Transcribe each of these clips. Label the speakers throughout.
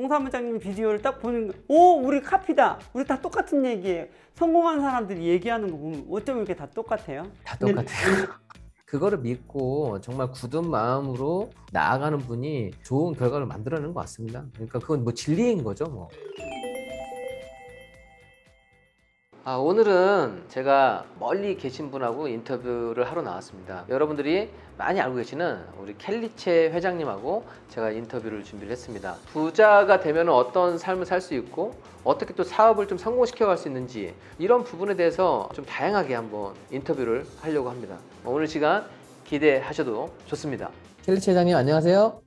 Speaker 1: 정사무장님 비디오를 딱 보는 거 오 우리 카피다 우리 다 똑같은 얘기예요 성공한 사람들이 얘기하는 거 보면 어쩜 이렇게 다 똑같아요?
Speaker 2: 다 똑같아요 그거를 믿고 정말 굳은 마음으로 나아가는 분이 좋은 결과를 만들어내는 것 같습니다 그러니까 그건 뭐 진리인 거죠 뭐 아, 오늘은 제가 멀리 계신 분하고 인터뷰를 하러 나왔습니다. 여러분들이 많이 알고 계시는 우리 캘리체 회장님하고 제가 인터뷰를 준비를 했습니다. 부자가 되면 어떤 삶을 살 수 있고 어떻게 또 사업을 좀 성공시켜 갈 수 있는지 이런 부분에 대해서 좀 다양하게 한번 인터뷰를 하려고 합니다. 오늘 시간 기대하셔도 좋습니다. 캘리체 회장님 안녕하세요.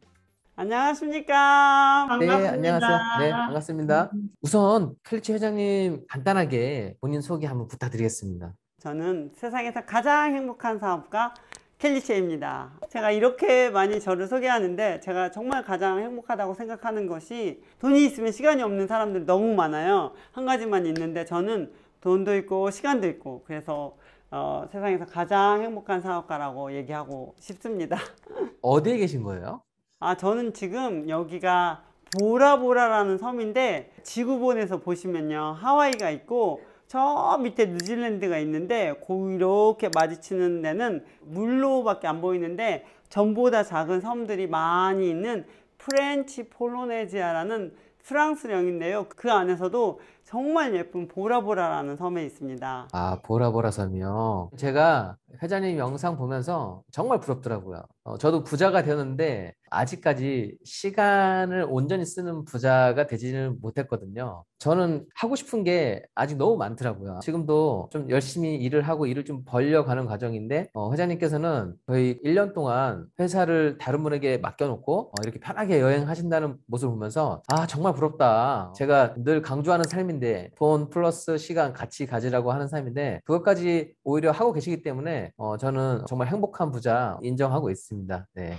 Speaker 2: 안녕하십니까. 네, 반갑습니다. 네, 안녕하세요. 네, 반갑습니다. 음. 우선 캘리치 회장님 간단하게 본인 소개 한번 부탁드리겠습니다.
Speaker 1: 저는 세상에서 가장 행복한 사업가 캘리치입니다. 제가 이렇게 많이 저를 소개하는데 제가 정말 가장 행복하다고 생각하는 것이 돈이 있으면 시간이 없는 사람들 너무 많아요. 한 가지만 있는데 저는 돈도 있고 시간도 있고 그래서 어, 세상에서 가장 행복한 사업가라고 얘기하고 싶습니다.
Speaker 2: 어디에 계신 거예요?
Speaker 1: 아 저는 지금 여기가 보라보라라는 섬인데 지구본에서 보시면요 하와이가 있고 저 밑에 뉴질랜드가 있는데 고 이렇게 마주치는 데는 물로밖에 안 보이는데 전보다 작은 섬들이 많이 있는 프렌치 폴로네지아라는 프랑스령인데요. 그 안에서도 정말 예쁜 보라보라라는 섬에 있습니다.
Speaker 2: 아, 보라보라 섬이요. 제가 회장님 영상 보면서 정말 부럽더라고요. 어, 저도 부자가 되었는데 아직까지 시간을 온전히 쓰는 부자가 되지는 못했거든요. 저는 하고 싶은 게 아직 너무 많더라고요. 지금도 좀 열심히 일을 하고 일을 좀 벌려가는 과정인데 어, 회장님께서는 거의 1년 동안 회사를 다른 분에게 맡겨놓고 어, 이렇게 편하게 여행하신다는 모습을 보면서 아 정말 부럽다. 제가 늘 강조하는 삶인데 사람인데 돈 플러스 시간 같이 가지라고 하는 사람인데 그것까지 오히려 하고 계시기 때문에 어, 저는 정말 행복한 부자 인정하고 있습니다. 네.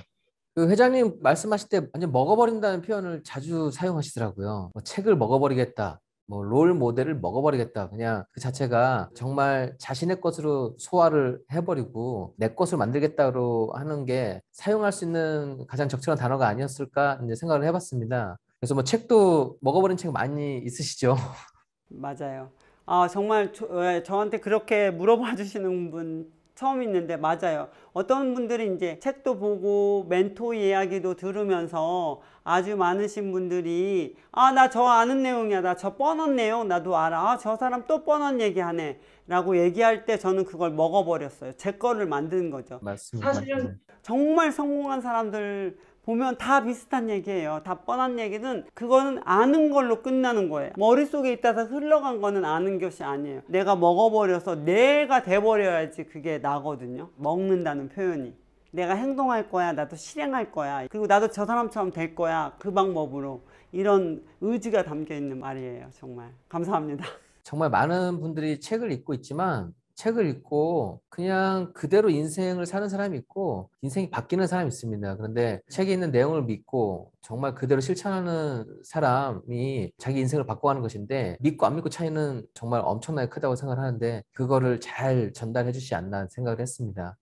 Speaker 2: 그 회장님 말씀하실 때 완전 먹어버린다는 표현을 자주 사용하시더라고요. 뭐 책을 먹어버리겠다. 뭐 롤 모델을 먹어버리겠다. 그냥 그 자체가 정말 자신의 것으로 소화를 해버리고 내 것을 만들겠다고 하는 게 사용할 수 있는 가장 적절한 단어가 아니었을까 이제 생각을 해봤습니다. 그래서 뭐 책도 먹어버린 책 많이 있으시죠?
Speaker 1: 맞아요. 아, 정말 저, 예, 저한테 그렇게 물어봐 주시는 분 처음 있는데 맞아요. 어떤 분들이 이제 책도 보고 멘토 이야기도 들으면서 아주 많으신 분들이 아 나 저 아는 내용이야 나 저 뻔한 내용 나도 알아 아, 저 사람 또 뻔한 얘기하네 라고 얘기할 때 저는 그걸 먹어버렸어요. 제 거를 만드는 거죠. 맞습니다. 사실은 네. 정말 성공한 사람들 보면 다 비슷한 얘기예요. 다 뻔한 얘기는 그거는 아는 걸로 끝나는 거예요. 머릿속에 있다서 흘러간 거는 아는 것이 아니에요. 내가 먹어버려서 내가 돼버려야지 그게 나거든요. 먹는다는 표현이. 내가 행동할 거야. 나도 실행할 거야. 그리고 나도 저 사람처럼 될 거야. 그 방법으로. 이런 의지가 담겨 있는 말이에요. 정말. 감사합니다. 정말 많은 분들이 책을
Speaker 2: 읽고 있지만 책을 읽고 그냥 그대로 인생을 사는 사람이 있고 인생이 바뀌는 사람이 있습니다. 그런데 책에 있는 내용을 믿고 정말 그대로 실천하는 사람이 자기 인생을 바꿔가는 것인데 믿고 안 믿고 차이는 정말 엄청나게 크다고 생각하는데 그거를 잘 전달해 주지 않나 생각을 했습니다.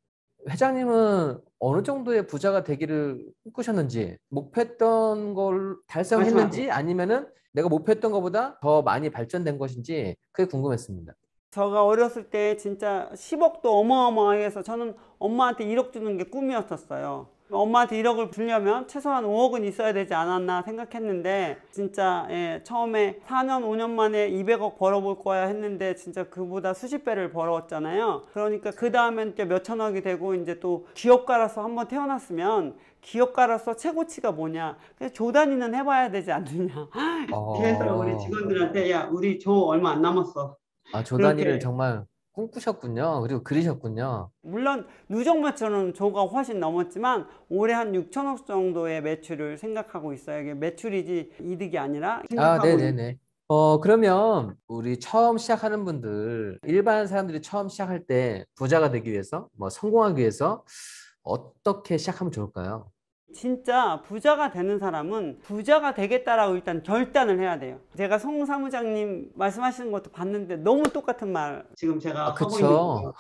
Speaker 2: 회장님은 어느 정도의 부자가 되기를 꿈꾸셨는지 목표했던 걸 달성했는지
Speaker 1: 아니면은 내가 목표했던 것보다 더 많이 발전된 것인지 그게 궁금했습니다. 저가 어렸을 때 진짜 10억도 어마어마해서 저는 엄마한테 1억 주는 게 꿈이었었어요. 엄마한테 1억을 주려면 최소한 5억은 있어야 되지 않았나 생각했는데 진짜 예, 처음에 4년 5년 만에 200억 벌어볼 거야 했는데 진짜 그보다 수십 배를 벌어왔잖아요. 그러니까 그 다음엔 몇천억이 되고 이제 또 기업가라서 한번 태어났으면 기업가로서 최고치가 뭐냐 그래서 조단위는 해봐야 되지 않느냐 아... 그래서 우리 직원들한테 야 우리 조 얼마 안 남았어 아, 저 단위를
Speaker 2: 정말 꿈꾸셨군요. 그리고 그리셨군요.
Speaker 1: 물론 누적마처은저가 훨씬 넘었지만 올해 한 6천억 정도의 매출을 생각하고 있어요. 이게 매출이지 이득이 아니라 아, 생각하고 아, 네, 네네네.
Speaker 2: 어, 그러면 우리 처음 시작하는 분들, 일반 사람들이 처음 시작할 때 부자가 되기 위해서, 뭐 성공하기 위해서 어떻게 시작하면 좋을까요?
Speaker 1: 진짜 부자가 되는 사람은 부자가 되겠다라고 일단 결단을 해야 돼요. 제가 송 사무장님 말씀하시는 것도 봤는데 너무 똑같은 말 지금 제가 아, 하고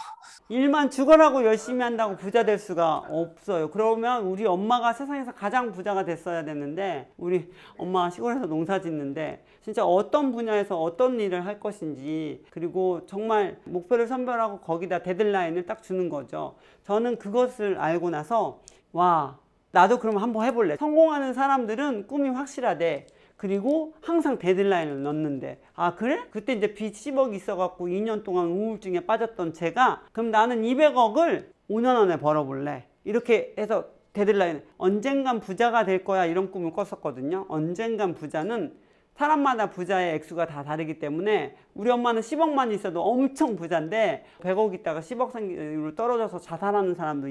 Speaker 1: 일만 죽어라고 열심히 한다고 부자 될 수가 없어요. 그러면 우리 엄마가 세상에서 가장 부자가 됐어야 됐는데 우리 엄마 시골에서 농사 짓는데 진짜 어떤 분야에서 어떤 일을 할 것인지 그리고 정말 목표를 선별하고 거기다 데들라인을 딱 주는 거죠. 저는 그것을 알고 나서 와 나도 그럼 한번 해볼래. 성공하는 사람들은 꿈이 확실하대. 그리고 항상 데드라인을 넣는데 아 그래? 그때 이제 빚 10억 있어갖고 2년 동안 우울증에 빠졌던 제가 그럼 나는 200억을 5년 안에 벌어볼래 이렇게 해서 데드라인 언젠간 부자가 될 거야 이런 꿈을 꿨었거든요 언젠간 부자는 사람마다 부자의 액수가 다 다르기 때문에 우리 엄마는 10억만 있어도 엄청 부자인데 100억 있다가 10억 상으로 떨어져서 자살하는 사람도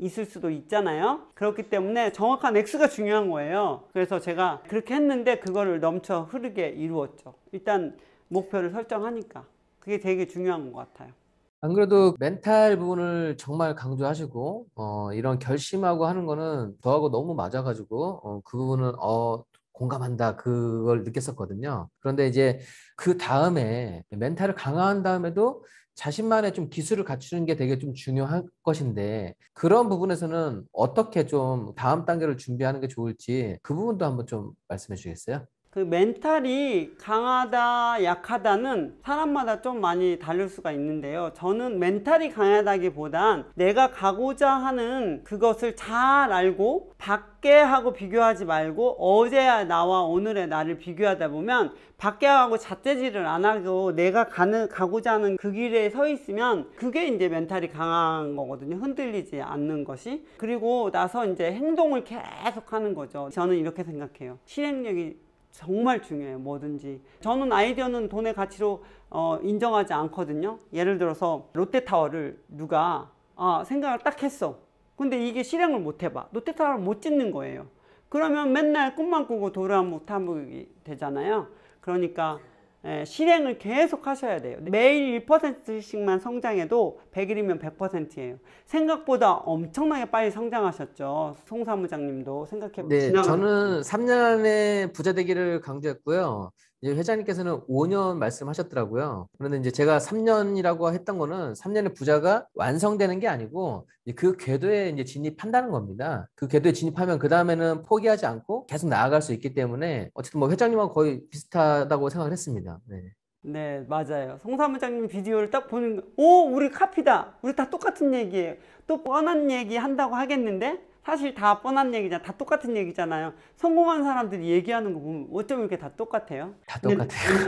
Speaker 1: 있을 수도 있잖아요. 그렇기 때문에 정확한 액수가 중요한 거예요. 그래서 제가 그렇게 했는데 그거를 넘쳐 흐르게 이루었죠. 일단 목표를 설정하니까 그게 되게 중요한 것 같아요.
Speaker 2: 안 그래도 멘탈 부분을 정말 강조하시고 어, 이런 결심하고 하는 거는 저하고 너무 맞아가지고 어, 그 부분은 어, 공감한다 그걸 느꼈었거든요. 그런데 이제 그 다음에 멘탈을 강화한 다음에도 자신만의 좀 기술을 갖추는 게 되게 좀 중요한 것인데 그런 부분에서는 어떻게 좀 다음 단계를 준비하는 게 좋을지 그 부분도 한번 좀 말씀해 주겠어요?
Speaker 1: 그 멘탈이 강하다, 약하다는 사람마다 좀 많이 다를 수가 있는데요. 저는 멘탈이 강하다기보단 내가 가고자 하는 그것을 잘 알고 밖에 하고 비교하지 말고 어제야 나와 오늘의 나를 비교하다 보면 밖에 하고 잣대질을 안 하고 내가 가는, 가고자 하는 그 길에 서 있으면 그게 이제 멘탈이 강한 거거든요. 흔들리지 않는 것이. 그리고 나서 이제 행동을 계속 하는 거죠. 저는 이렇게 생각해요. 실행력이 정말 중요해요. 뭐든지. 저는 아이디어는 돈의 가치로 어, 인정하지 않거든요. 예를 들어서 롯데타워를 누가 아, 생각을 딱 했어. 근데 이게 실행을 못 해봐. 롯데타워를 못 짓는 거예요. 그러면 맨날 꿈만 꾸고 도란 못한하이 되잖아요. 그러니까 예, 실행을 계속 하셔야 돼요. 매일 1%씩만 성장해도 100일이면 100%예요. 생각보다 엄청나게 빨리 성장하셨죠. 송 사무장님도 생각해 보시면. 네,
Speaker 2: 저는 3년 안에 부자 되기를 강조했고요. 이제 회장님께서는 5년 말씀하셨더라고요. 그런데 이제 제가 3년이라고 했던 거는 3년의 부자가 완성되는 게 아니고 그 궤도에 이제 진입한다는 겁니다. 그 궤도에 진입하면 그 다음에는 포기하지 않고 계속 나아갈 수 있기 때문에 어쨌든 뭐 회장님하고 거의 비슷하다고 생각을 했습니다. 네.
Speaker 1: 네, 맞아요. 송사무장님 비디오를 딱 보는 오, 우리 카피다. 우리 다 똑같은 얘기예요. 또 뻔한 얘기 한다고 하겠는데 사실 다 뻔한 얘기잖아. 다 똑같은 얘기잖아요. 성공한 사람들이 얘기하는 거 보면 어쩜 이렇게 다 똑같아요? 다
Speaker 2: 똑같아요.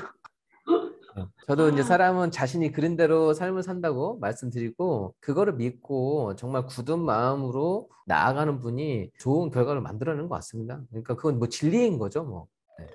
Speaker 2: 어, 저도 이제 사람은 자신이 그린 대로 삶을 산다고 말씀드리고 그거를 믿고 정말 굳은 마음으로 나아가는 분이 좋은 결과를 만들어낸것 같습니다. 그러니까 그건 뭐 진리인 거죠, 뭐. 네.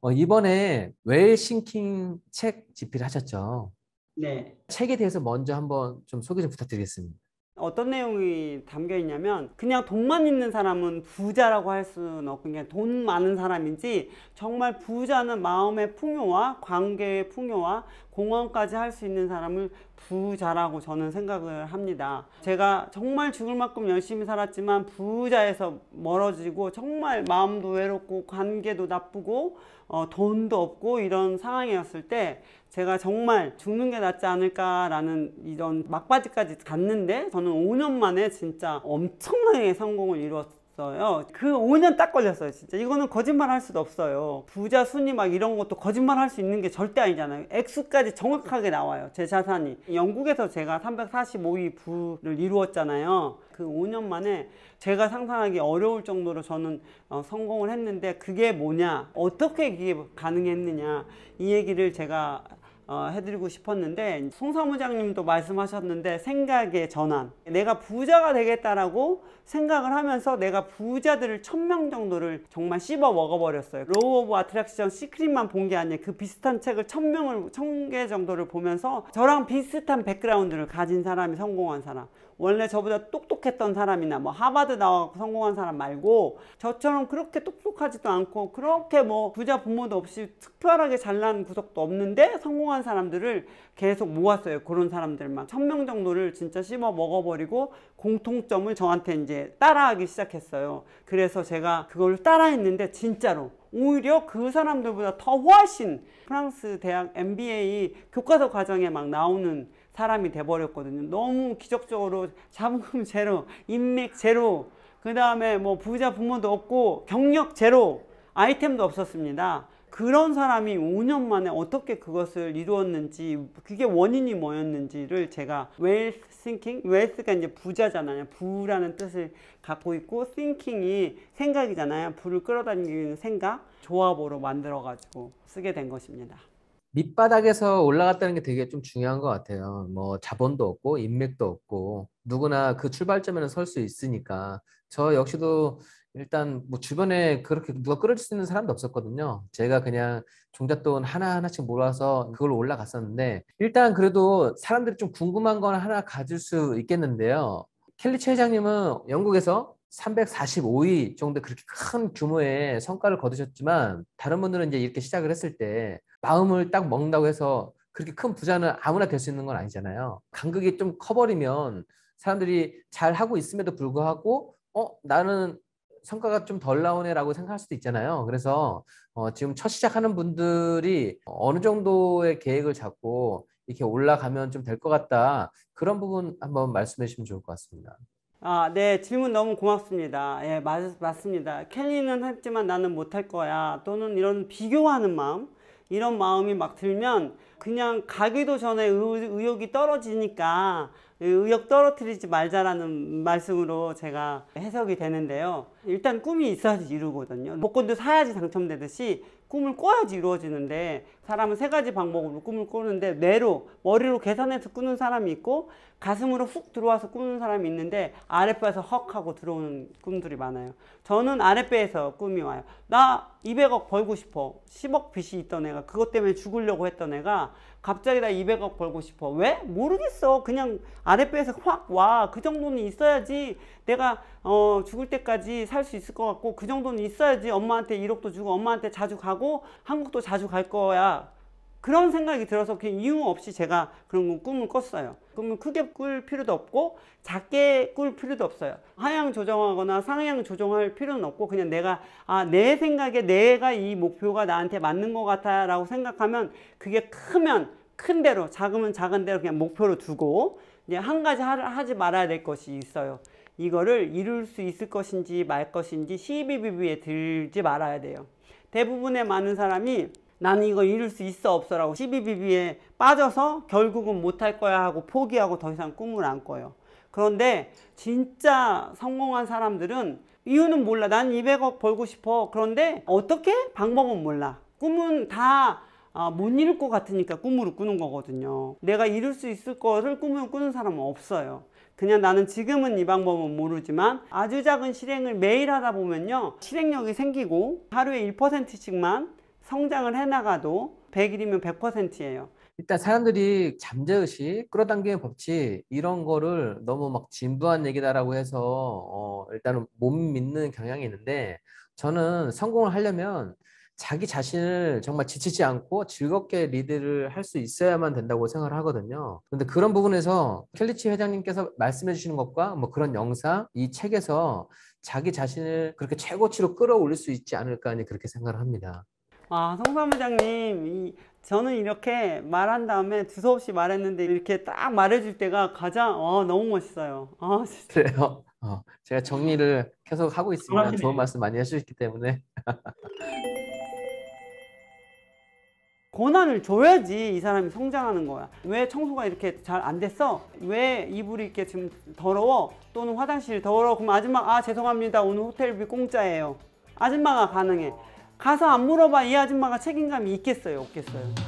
Speaker 2: 어, 이번에 웰싱킹 책 집필하셨죠? 네. 책에 대해서 먼저 한번 좀 소개 좀 부탁드리겠습니다.
Speaker 1: 어떤 내용이 담겨 있냐면 그냥 돈만 있는 사람은 부자라고 할 수는 없고 그냥 돈 많은 사람인지 정말 부자는 마음의 풍요와 관계의 풍요와 공헌까지 할 수 있는 사람을 부자라고 저는 생각을 합니다. 제가 정말 죽을 만큼 열심히 살았지만 부자에서 멀어지고 정말 마음도 외롭고 관계도 나쁘고 어, 돈도 없고 이런 상황이었을 때 제가 정말 죽는 게 낫지 않을까라는 이런 막바지까지 갔는데 저는 5년 만에 진짜 엄청나게 성공을 이루었어요. 없어요. 그 5년 딱 걸렸어요, 진짜. 이거는 거짓말 할 수도 없어요. 부자 순위 막 이런 것도 거짓말 할 수 있는 게 절대 아니잖아요. 액수까지 정확하게 나와요, 제 자산이. 영국에서 제가 345위 부를 이루었잖아요. 그 5년 만에 제가 상상하기 어려울 정도로 저는 어, 성공을 했는데 그게 뭐냐, 어떻게 이게 가능했느냐, 이 얘기를 제가 어, 해드리고 싶었는데 송 사무장님도 말씀하셨는데 생각의 전환 내가 부자가 되겠다라고 생각을 하면서 내가 부자들을 천 명 정도를 정말 씹어 먹어버렸어요 로우 오브 아트랙션 시크릿만 본 게 아니에요 그 비슷한 책을 천명을 천 개 정도를 보면서 저랑 비슷한 백그라운드를 가진 사람이 성공한 사람 원래 저보다 똑똑했던 사람이나 뭐 하버드 나와서 성공한 사람 말고 저처럼 그렇게 똑똑하지도 않고 그렇게 뭐 부자 부모도 없이 특별하게 잘난 구석도 없는데 성공한 성공한 사람들을 계속 모았어요. 그런 사람들만. 천명 정도를 진짜 씹어 먹어버리고 공통점을 저한테 이제 따라하기 시작했어요. 그래서 제가 그걸 따라했는데 진짜로 오히려 그 사람들보다 더 훨씬 프랑스 대학 MBA 교과서 과정에 막 나오는 사람이 돼버렸거든요. 너무 기적적으로 자본금 제로, 인맥 제로, 그 다음에 뭐 부자 부모도 없고 경력 제로, 아이템도 없었습니다. 그런 사람이 5년 만에 어떻게 그것을 이루었는지 그게 원인이 뭐였는지를 제가 wealth thinking, wealth가 이제 부자잖아요. 부라는 뜻을 갖고 있고 thinking이 생각이잖아요. 부를 끌어당기는 생각 조합으로 만들어 가지고 쓰게 된 것입니다.
Speaker 2: 밑바닥에서 올라갔다는 게 되게 좀 중요한 것 같아요. 뭐 자본도 없고 인맥도 없고 누구나 그 출발점에는 설 수 있으니까 저 역시도 일단 뭐 주변에 그렇게 누가 끌어줄 수 있는 사람도 없었거든요. 제가 그냥 종잣돈 하나하나씩 몰아서 그걸 올라갔었는데 일단 그래도 사람들이 좀 궁금한 건 하나 가질 수 있겠는데요. 켈리 최 회장님은 영국에서 345위 정도 그렇게 큰 규모의 성과를 거두셨지만 다른 분들은 이제 이렇게 시작을 했을 때 마음을 딱 먹는다고 해서 그렇게 큰 부자는 아무나 될 수 있는 건 아니잖아요. 간극이 좀 커버리면 사람들이 잘 하고 있음에도 불구하고 어 나는 성과가 좀 덜 나오네라고 생각할 수도 있잖아요. 그래서 어, 지금 첫 시작하는 분들이 어느 정도의 계획을 잡고 이렇게 올라가면 좀 될 것 같다. 그런 부분 한번 말씀해 주시면 좋을 것 같습니다.
Speaker 1: 아, 네. 질문 너무 고맙습니다. 예, 맞, 맞습니다. 켈리는 했지만 나는 못 할 거야. 또는 이런 비교하는 마음. 이런 마음이 막 들면 그냥 가기도 전에 의욕이 떨어지니까 의욕 떨어뜨리지 말자라는 말씀으로 제가 해석이 되는데요. 일단 꿈이 있어야지 이루거든요. 복권도 사야지 당첨되듯이 꿈을 꿔야지 이루어지는데 사람은 세 가지 방법으로 꿈을 꾸는데 뇌로 머리로 계산해서 꾸는 사람이 있고 가슴으로 훅 들어와서 꾸는 사람이 있는데 아랫배에서 헉 하고 들어오는 꿈들이 많아요 저는 아랫배에서 꿈이 와요 나 200억 벌고 싶어 10억 빚이 있던 애가 그것 때문에 죽으려고 했던 애가 갑자기 나 200억 벌고 싶어. 왜? 모르겠어. 그냥 아랫배에서 확 와. 그 정도는 있어야지 내가 어 죽을 때까지 살 수 있을 것 같고 그 정도는 있어야지 엄마한테 1억도 주고 엄마한테 자주 가고 한국도 자주 갈 거야. 그런 생각이 들어서 그냥 이유 없이 제가 그런 꿈을 꿨어요. 꿈을 크게 꿀 필요도 없고 작게 꿀 필요도 없어요. 하향 조정하거나 상향 조정할 필요는 없고 그냥 내가 아 내 생각에 내가 이 목표가 나한테 맞는 것 같아 라고 생각하면 그게 크면 큰 대로 작으면 작은 대로 그냥 목표로 두고 이제 한 가지 하지 말아야 될 것이 있어요. 이거를 이룰 수 있을 것인지 말 것인지 시비비비에 들지 말아야 돼요. 대부분의 많은 사람이 나는 이거 이룰 수 있어 없어라고 시비비비에 빠져서 결국은 못 할 거야 하고 포기하고 더 이상 꿈을 안 꿔요. 그런데 진짜 성공한 사람들은 이유는 몰라. 난 200억 벌고 싶어. 그런데 어떻게? 방법은 몰라. 꿈은 다 아, 못 이룰 것 같으니까 꿈으로 꾸는 거거든요. 내가 이룰 수 있을 거를 꿈으로 꾸는 사람은 없어요. 그냥 나는 지금은 이 방법은 모르지만 아주 작은 실행을 매일 하다 보면요. 실행력이 생기고 하루에 1%씩만 성장을 해나가도 100일이면 100%예요. 일단 사람들이 잠재의식, 끌어당김의 법칙 이런 거를 너무
Speaker 2: 막 진부한 얘기다라고 해서 어, 일단은 못 믿는 경향이 있는데 저는 성공을 하려면 자기 자신을 정말 지치지 않고 즐겁게 리드를 할 수 있어야만 된다고 생각을 하거든요. 그런데 그런 부분에서 켈리치 회장님께서 말씀해 주시는 것과 뭐 그런 영상, 이 책에서 자기 자신을 그렇게 최고치로 끌어올릴 수 있지 않을까 하니 그렇게 생각을 합니다.
Speaker 1: 아, 송삼 회장님, 이, 저는 이렇게 말한 다음에 두서없이 말했는데 이렇게 딱 말해줄 때가 가장 어, 너무 멋있어요. 아, 진짜.
Speaker 2: 그래요? 어, 제가 정리를 계속 하고 있습니다. 아, 네. 좋은 말씀 많이 해주셨기 때문에.
Speaker 1: 권한을 줘야지 이 사람이 성장하는 거야. 왜 청소가 이렇게 잘 안 됐어? 왜 이불이 이렇게 지금 더러워? 또는 화장실 이 더러워? 그럼 아줌마 아 죄송합니다 오늘 호텔비 공짜예요. 아줌마가 가능해. 가서 안 물어봐 이 아줌마가 책임감이 있겠어요 없겠어요?